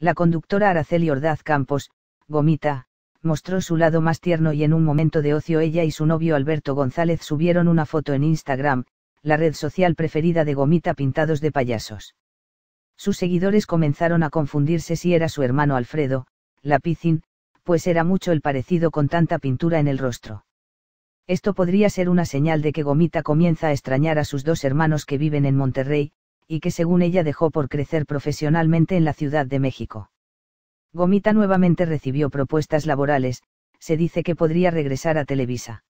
La conductora Araceli Ordaz Campos, Gomita, mostró su lado más tierno y en un momento de ocio ella y su novio Alberto González subieron una foto en Instagram, la red social preferida de Gomita pintados de payasos. Sus seguidores comenzaron a confundirse si era su hermano Alfredo, Lapicín, pues era mucho el parecido con tanta pintura en el rostro. Esto podría ser una señal de que Gomita comienza a extrañar a sus dos hermanos que viven en Monterrey, y que según ella dejó por crecer profesionalmente en la Ciudad de México. Gomita nuevamente recibió propuestas laborales, se dice que podría regresar a Televisa.